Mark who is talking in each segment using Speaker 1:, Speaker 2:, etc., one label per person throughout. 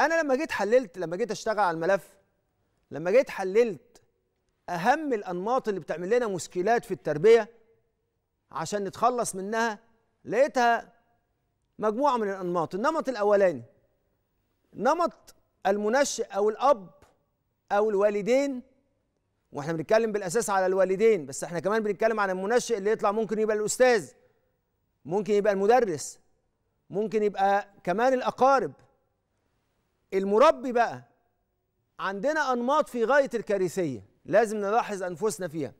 Speaker 1: انا لما جيت حللت لما جيت اشتغل على الملف لما جيت حللت اهم الانماط اللي بتعمل لنا مشكلات في التربيه عشان نتخلص منها لقيتها مجموعه من الانماط النمط الاولاني نمط المنشئ او الاب او الوالدين واحنا بنتكلم بالاساس على الوالدين بس احنا كمان بنتكلم على المنشئ اللي يطلع ممكن يبقى الاستاذ ممكن يبقى المدرس ممكن يبقى كمان الاقارب المربي بقى عندنا انماط في غايه الكارثيه لازم نلاحظ انفسنا فيها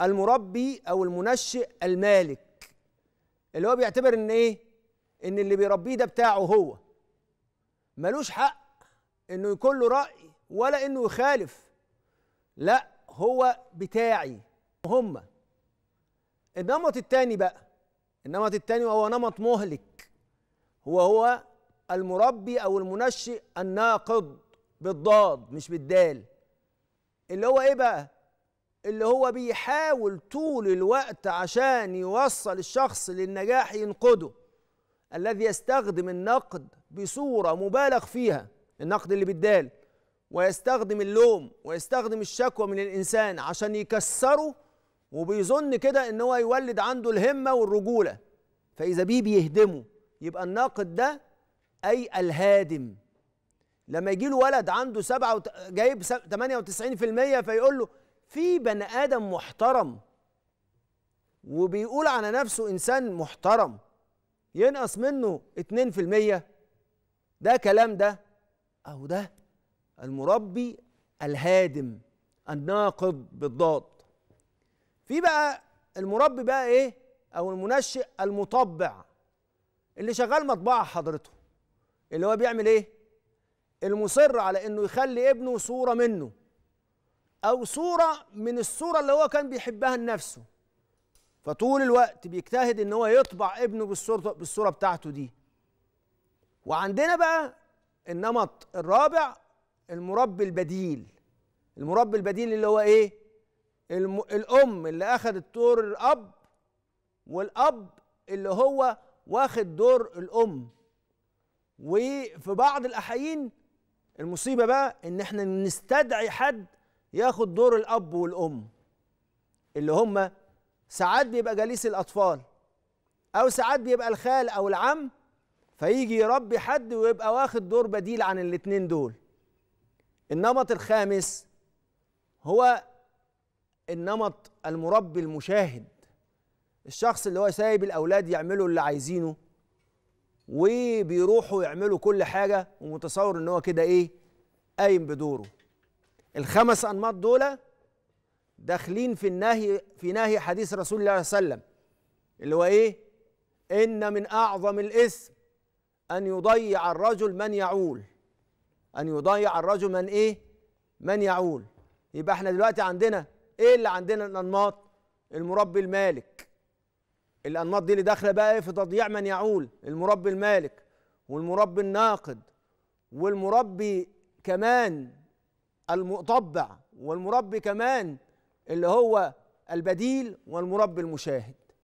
Speaker 1: المربي او المنشئ المالك اللي هو بيعتبر ان ايه ان اللي بيربيه ده بتاعه هو ملوش حق انه يكون له راي ولا انه يخالف لا هو بتاعي هما النمط الثاني بقى النمط الثاني وهو نمط مهلك هو هو المربي او المنشئ الناقض بالضاد مش بالدال اللي هو ايه بقى اللي هو بيحاول طول الوقت عشان يوصل الشخص للنجاح ينقده الذي يستخدم النقد بصوره مبالغ فيها النقد اللي بالدال ويستخدم اللوم ويستخدم الشكوى من الانسان عشان يكسره وبيظن كده ان هو يولد عنده الهمه والرجوله فاذا بيه بيهدمه يبقى الناقد ده أي الهادم لما يجي له ولد عنده سبعة وت... جايب 98% فيقول له في بني آدم محترم وبيقول على نفسه إنسان محترم ينقص منه 2% ده كلام ده أو ده المربي الهادم الناقض بالضاد في بقى المربي بقى ايه او المنشئ المطبع اللي شغال مطبعه حضرته اللي هو بيعمل ايه المصر على انه يخلي ابنه صوره منه او صوره من الصوره اللي هو كان بيحبها لنفسه فطول الوقت بيجتهد ان هو يطبع ابنه بالصوره بالصوره بتاعته دي وعندنا بقى النمط الرابع المربي البديل المربي البديل اللي هو ايه الم... الام اللي اخذت دور الاب والاب اللي هو واخد دور الام وفي بعض الاحايين المصيبه بقى ان احنا نستدعي حد ياخد دور الاب والام اللي هم ساعات بيبقى جليس الاطفال او ساعات بيبقى الخال او العم فيجي يربي حد ويبقى واخد دور بديل عن الاتنين دول النمط الخامس هو النمط المربي المشاهد الشخص اللي هو سايب الاولاد يعملوا اللي عايزينه وبيروحوا يعملوا كل حاجه ومتصور ان هو كده ايه قايم بدوره الخمس انماط دول داخلين في النهي في نهي حديث رسول الله صلى الله عليه وسلم اللي هو ايه ان من اعظم الاثم ان يضيع الرجل من يعول ان يضيع الرجل من ايه من يعول يبقى احنا دلوقتي عندنا ايه اللي عندنا الانماط المربي المالك الانماط دي اللي داخله بقى ايه في تضييع من يعول المربي المالك والمربي الناقد والمربي كمان المطبع والمربي كمان اللي هو البديل والمربي المشاهد